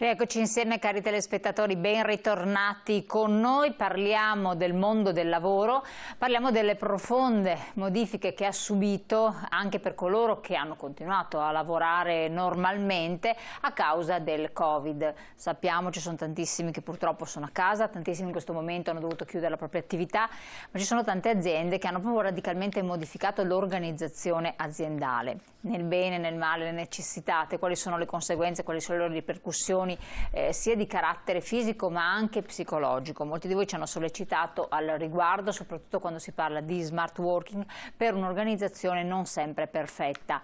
Rieccoci insieme cari telespettatori, ben ritornati con noi, parliamo del mondo del lavoro, parliamo delle profonde modifiche che ha subito anche per coloro che hanno continuato a lavorare normalmente a causa del Covid. Sappiamo ci sono tantissimi che purtroppo sono a casa, tantissimi in questo momento hanno dovuto chiudere la propria attività, ma ci sono tante aziende che hanno proprio radicalmente modificato l'organizzazione aziendale, nel bene, nel male, le necessitate, quali sono le conseguenze, quali sono le ripercussioni condizioni eh, sia di carattere fisico ma anche psicologico. Molti di voi ci hanno sollecitato al riguardo, soprattutto quando si parla di smart working, per un'organizzazione non sempre perfetta.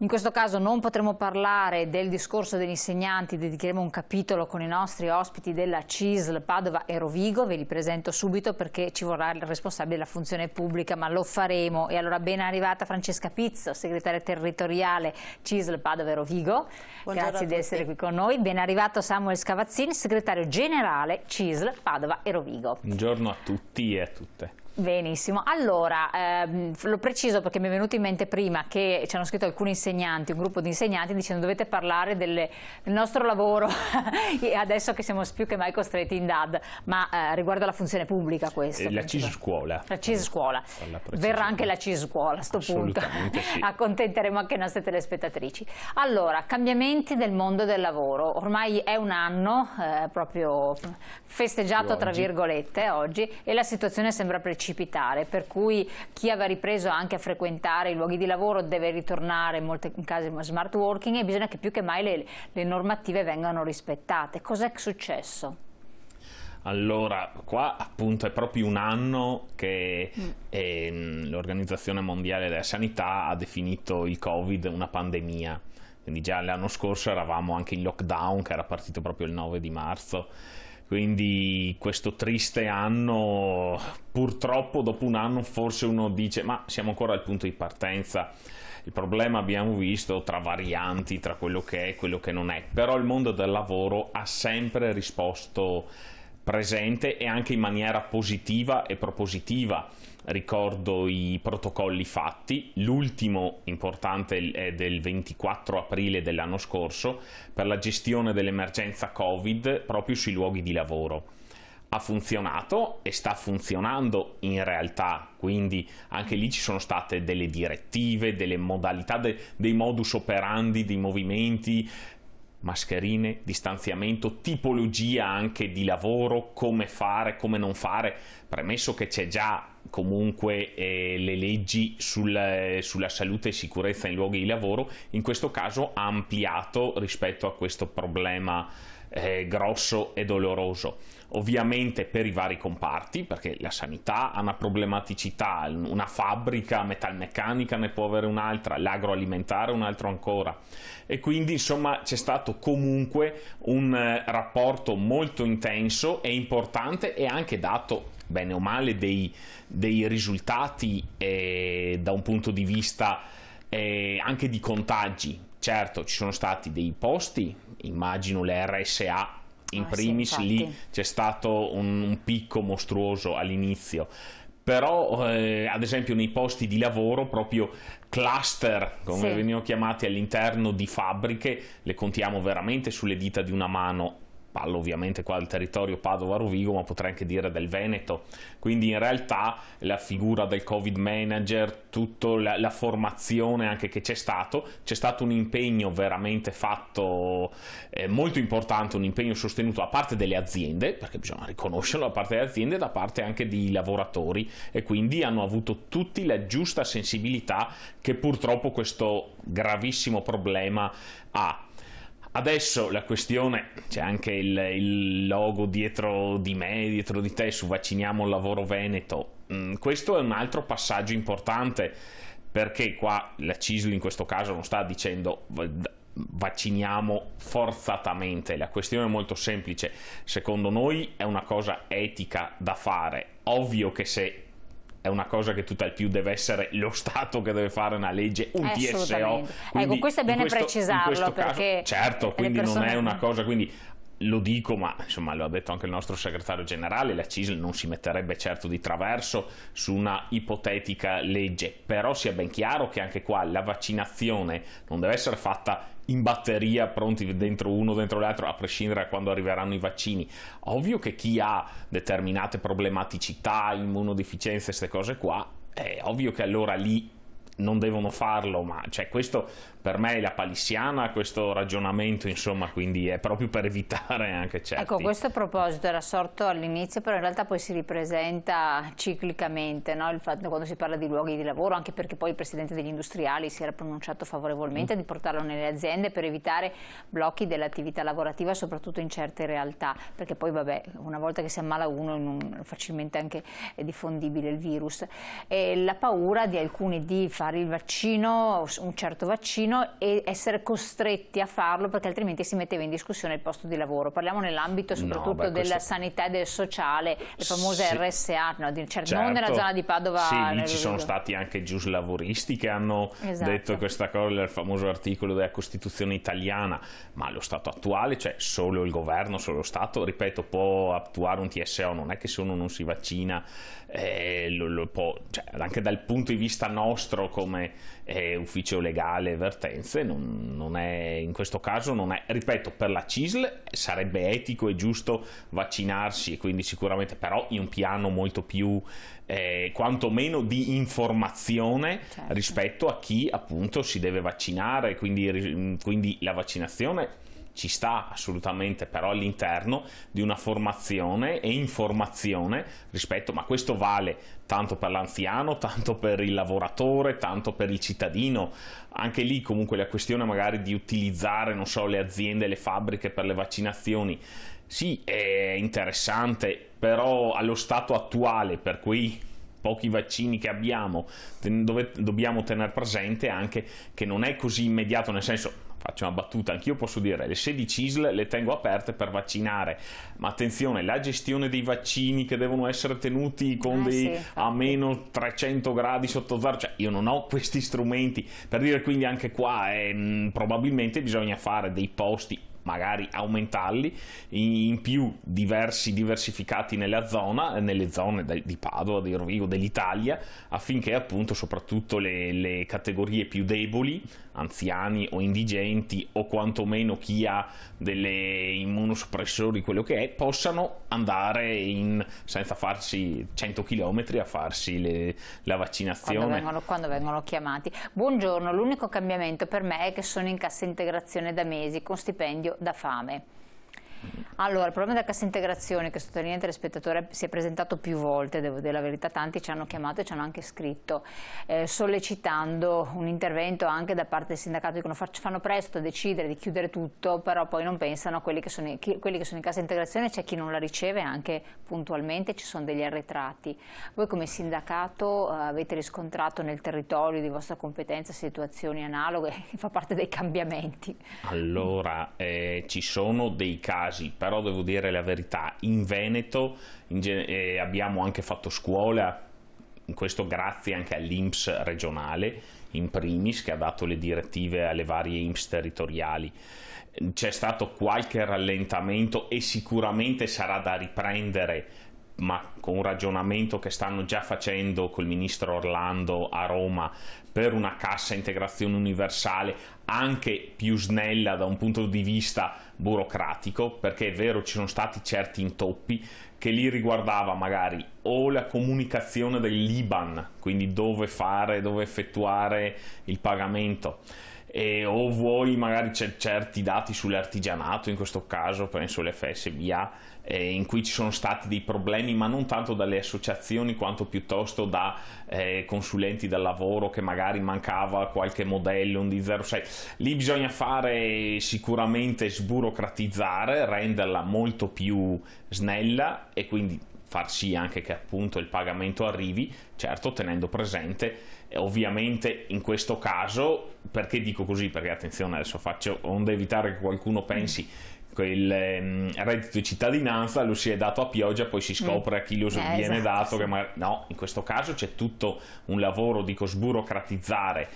In questo caso non potremo parlare del discorso degli insegnanti, dedicheremo un capitolo con i nostri ospiti della CISL Padova e Rovigo, ve li presento subito perché ci vorrà il responsabile della funzione pubblica, ma lo faremo. E allora ben arrivata Francesca Pizzo, segretaria territoriale CISL Padova e Rovigo, Buongiorno grazie di essere qui con noi, ben arrivata arrivato Samuel Scavazzini, segretario generale CISL Padova e Rovigo. Buongiorno a tutti e a tutte. Benissimo, allora ehm, l'ho preciso perché mi è venuto in mente prima che ci hanno scritto alcuni insegnanti, un gruppo di insegnanti dicendo dovete parlare delle, del nostro lavoro adesso che siamo più che mai costretti in DAD, ma eh, riguardo alla funzione pubblica questo. Eh, la CIS scuola. La CIS scuola, verrà anche la CIS scuola a sto punto, sì. accontenteremo anche le nostre telespettatrici. Allora, cambiamenti del mondo del lavoro, ormai è un anno eh, proprio festeggiato tra virgolette oggi e la situazione sembra precisa precipitare, per cui chi aveva ripreso anche a frequentare i luoghi di lavoro deve ritornare, in molti casi smart working, e bisogna che più che mai le, le normative vengano rispettate. Cos'è successo? Allora, qua appunto è proprio un anno che mm. Ehm, l'Organizzazione Mondiale della Sanità ha definito il Covid una pandemia. Quindi già l'anno scorso eravamo anche in lockdown, che era partito proprio il 9 di marzo quindi questo triste anno, purtroppo dopo un anno forse uno dice ma siamo ancora al punto di partenza. Il problema abbiamo visto tra varianti, tra quello che è e quello che non è, però il mondo del lavoro ha sempre risposto presente e anche in maniera positiva e propositiva. Ricordo i protocolli fatti, l'ultimo importante è del 24 aprile dell'anno scorso per la gestione dell'emergenza Covid proprio sui luoghi di lavoro ha funzionato e sta funzionando in realtà, quindi anche lì ci sono state delle direttive, delle modalità, de dei modus operandi, dei movimenti mascherine, distanziamento, tipologia anche di lavoro, come fare, come non fare, premesso che c'è già comunque eh, le leggi sul, eh, sulla salute e sicurezza in luoghi di lavoro, in questo caso ha ampliato rispetto a questo problema eh, grosso e doloroso. Ovviamente per i vari comparti, perché la sanità ha una problematicità, una fabbrica metalmeccanica ne può avere un'altra, l'agroalimentare un altro ancora. E quindi insomma c'è stato comunque un eh, rapporto molto intenso e importante e anche dato bene o male dei, dei risultati eh, da un punto di vista eh, anche di contagi. Certo, ci sono stati dei posti, immagino le RSA in ah, primis, sì, lì c'è stato un, un picco mostruoso all'inizio, però eh, ad esempio nei posti di lavoro proprio cluster come sì. venivano chiamati all'interno di fabbriche le contiamo veramente sulle dita di una mano parlo ovviamente qua del territorio Padova-Rovigo, ma potrei anche dire del Veneto. Quindi in realtà la figura del Covid manager, tutta la, la formazione anche che c'è stato, c'è stato un impegno veramente fatto eh, molto importante, un impegno sostenuto da parte delle aziende, perché bisogna riconoscerlo da parte delle aziende e da parte anche dei lavoratori e quindi hanno avuto tutti la giusta sensibilità che purtroppo questo gravissimo problema ha Adesso la questione, c'è anche il, il, logo dietro di me, dietro di te su Vacciniamo il lavoro Veneto. Mm, questo è un altro passaggio importante perché qua la CISL in questo caso non sta dicendo vacciniamo forzatamente. La questione è molto semplice. Secondo noi è una cosa etica da fare. Ovvio che se è una cosa che tutt'al più deve essere lo Stato che deve fare una legge, un TSO. Ecco, quindi, ecco, questo è bene questo, precisarlo perché... Caso, certo, quindi persone... non è una cosa... Quindi lo dico, ma insomma lo ha detto anche il nostro segretario generale, la CISL non si metterebbe certo di traverso su una ipotetica legge, però sia ben chiaro che anche qua la vaccinazione non deve essere fatta in batteria, pronti dentro uno, dentro l'altro, a prescindere da quando arriveranno i vaccini. Ovvio che chi ha determinate problematicità, immunodeficienze, queste cose qua, è ovvio che allora lì non devono farlo, ma cioè, questo per me è la palissiana questo ragionamento, insomma, quindi è proprio per evitare anche certi. Ecco, questo proposito era sorto all'inizio, però in realtà poi si ripresenta ciclicamente, no? il fatto, quando si parla di luoghi di lavoro, anche perché poi il Presidente degli industriali si era pronunciato favorevolmente mm. di portarlo nelle aziende per evitare blocchi dell'attività lavorativa, soprattutto in certe realtà, perché poi, vabbè, una volta che si ammala uno, un, facilmente anche è diffondibile il virus. E la paura di alcuni di fare il vaccino, un certo vaccino, meno e essere costretti a farlo perché altrimenti si metteva in discussione il posto di lavoro. Parliamo nell'ambito soprattutto no, beh, della questo... sanità e del sociale, le famose sì. RSA, no, di, cioè, certo. non nella certo. zona di Padova. Sì, lì ci sono stati anche giuslavoristi che hanno esatto. detto questa cosa il famoso articolo della Costituzione italiana, ma lo Stato attuale, cioè solo il governo, solo lo Stato, ripeto, può attuare un TSO, non è che se uno non si vaccina eh, lo, lo può, cioè, anche dal punto di vista nostro come eh, ufficio legale, vertenza, partenze, non, non è, in questo caso non è, ripeto, per la CISL sarebbe etico e giusto vaccinarsi e quindi sicuramente però in un piano molto più eh, quantomeno di informazione certo. rispetto a chi appunto si deve vaccinare, quindi, quindi la vaccinazione ci sta assolutamente però all'interno di una formazione e informazione rispetto, ma questo vale tanto per l'anziano, tanto per il lavoratore, tanto per il cittadino, anche lì comunque la questione magari di utilizzare, non so, le aziende, le fabbriche per le vaccinazioni, sì, è interessante, però allo stato attuale, per cui pochi vaccini che abbiamo, dove- dobbiamo tenere presente anche che non è così immediato, nel senso faccio una battuta, anch'io posso dire le 16 ISL le tengo aperte per vaccinare, ma attenzione, la gestione dei vaccini che devono essere tenuti con eh, dei sì, a meno 300 gradi sotto zero, cioè io non ho questi strumenti, per dire quindi anche qua eh, probabilmente bisogna fare dei posti magari aumentarli, in più diversi, diversificati nella zona, nelle zone di Padova, di Rovigo, dell'Italia, affinché appunto soprattutto le, le, categorie più deboli, anziani o indigenti o quantomeno chi ha delle immunosoppressori, quello che è, possano andare in, senza farsi 100 km a farsi le, la vaccinazione. Quando vengono, quando vengono chiamati. Buongiorno, l'unico cambiamento per me è che sono in cassa integrazione da mesi con stipendio da fame. Allora, il problema della cassa integrazione che sottolinea il spettatore si è presentato più volte, devo dire la verità, tanti ci hanno chiamato e ci hanno anche scritto, eh, sollecitando un intervento anche da parte del sindacato, dicono fanno presto a decidere di chiudere tutto, però poi non pensano a quelli che sono, chi, quelli che sono in cassa integrazione, c'è chi non la riceve anche puntualmente, ci sono degli arretrati. Voi come sindacato eh, avete riscontrato nel territorio di vostra competenza situazioni analoghe, fa parte dei cambiamenti? Allora, eh, ci sono dei casi casi, però devo dire la verità, in Veneto in eh, abbiamo anche fatto scuola, questo grazie anche all'INPS regionale in primis che ha dato le direttive alle varie INPS territoriali. C'è stato qualche rallentamento e sicuramente sarà da riprendere ma con un ragionamento che stanno già facendo col ministro Orlando a Roma per una cassa integrazione universale anche più snella da un punto di vista burocratico, perché è vero ci sono stati certi intoppi che li riguardava magari o la comunicazione dell'Iban, quindi dove fare, dove effettuare il pagamento eh, o vuoi magari certi dati sull'artigianato, in questo caso penso l'FSBA, eh, in cui ci sono stati dei problemi ma non tanto dalle associazioni quanto piuttosto da eh, consulenti del lavoro che magari mancava qualche modello, un D06. Lì bisogna fare sicuramente sburocratizzare, renderla molto più snella e quindi far sì anche che appunto il pagamento arrivi, certo tenendo presente eh, ovviamente in questo caso, perché dico così? Perché attenzione adesso faccio, onde evitare che qualcuno pensi che il ehm, reddito di cittadinanza lo si è dato a pioggia, poi si mm. scopre a chi lo eh, viene esatto, dato, sì. che magari, no, in questo caso c'è tutto un lavoro, di sburocratizzare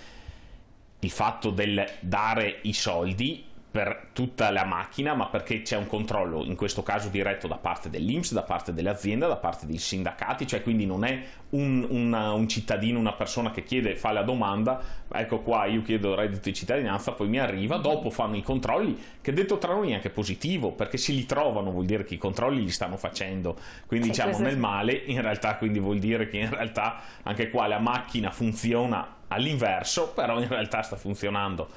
il fatto del dare i soldi per tutta la macchina, ma perché c'è un controllo, in questo caso diretto da parte dell'Inps, da parte dell'azienda, da parte dei sindacati, cioè quindi non è un, una, un cittadino, una persona che chiede, fa la domanda, ecco qua io chiedo reddito di cittadinanza, poi mi arriva, dopo fanno i controlli, che detto tra noi è anche positivo, perché se li trovano vuol dire che i controlli li stanno facendo, quindi sì, diciamo nel male, in realtà quindi vuol dire che in realtà anche qua la macchina funziona all'inverso, però in realtà sta funzionando.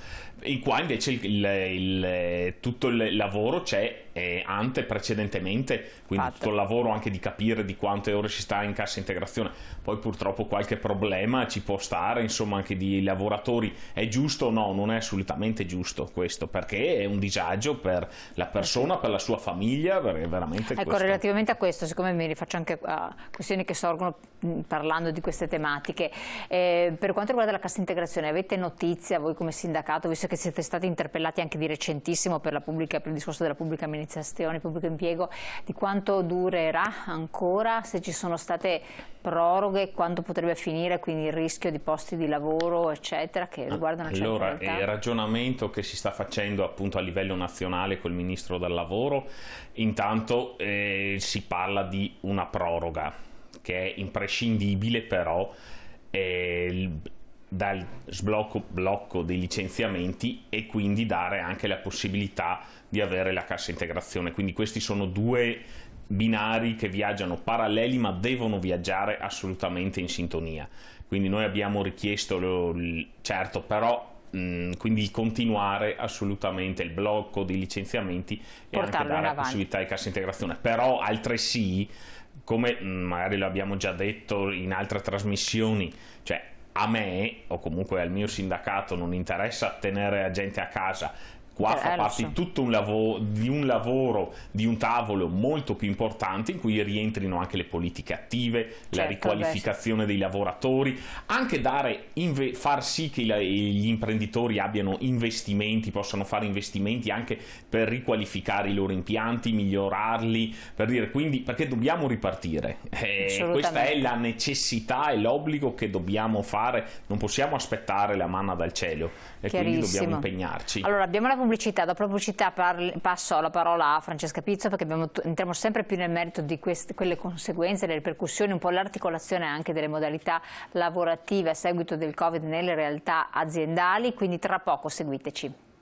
In qua invece il, il, tutto il lavoro c'è eh, Ante precedentemente, quindi Fatto. tutto il lavoro anche di capire di quante ore si sta in cassa integrazione, poi purtroppo qualche problema ci può stare, insomma anche di lavoratori, è giusto? o No, non è assolutamente giusto questo, perché è un disagio per la eh persona, per la sua famiglia, perché veramente... Ecco, questo... relativamente a questo, siccome mi rifaccio anche a questioni che sorgono mm, parlando di queste tematiche, eh, per quanto riguarda la cassa integrazione, avete notizia voi come sindacato, visto che siete stati interpellati anche di recentissimo per, pubblica, per il discorso della pubblica amministrazione, l'amministrazione, pubblico impiego, di quanto durerà ancora, se ci sono state proroghe, quanto potrebbe finire, quindi il rischio di posti di lavoro, eccetera, che ah, riguardano allora, certa realtà? il ragionamento che si sta facendo appunto a livello nazionale col Ministro del Lavoro, intanto eh, si parla di una proroga che è imprescindibile però eh, dal sblocco dei licenziamenti e quindi dare anche la possibilità di avere la cassa integrazione. Quindi questi sono due binari che viaggiano paralleli ma devono viaggiare assolutamente in sintonia. Quindi noi abbiamo richiesto, lo, certo, però mh, mm, quindi continuare assolutamente il blocco dei licenziamenti Portarlo e anche dare la possibilità di cassa integrazione. Però altresì, come mm, magari lo abbiamo già detto in altre trasmissioni, cioè a me o comunque al mio sindacato non interessa tenere la gente a casa, qua cioè, eh, fa parte di tutto un lavoro, di un lavoro, di un tavolo molto più importante in cui rientrino anche le politiche attive, certo, la riqualificazione beh. dei lavoratori, anche dare, far sì che gli imprenditori abbiano investimenti, possano fare investimenti anche per riqualificare i loro impianti, migliorarli, per dire quindi perché dobbiamo ripartire. Eh, questa è la necessità e l'obbligo che dobbiamo fare, non possiamo aspettare la manna dal cielo e quindi dobbiamo impegnarci. Allora, abbiamo la pubblicità, dopo la pubblicità parli, passo la parola a Francesca Pizzo perché abbiamo, entriamo sempre più nel merito di queste, quelle conseguenze, le ripercussioni, un po' l'articolazione anche delle modalità lavorative a seguito del Covid nelle realtà aziendali, quindi tra poco seguiteci.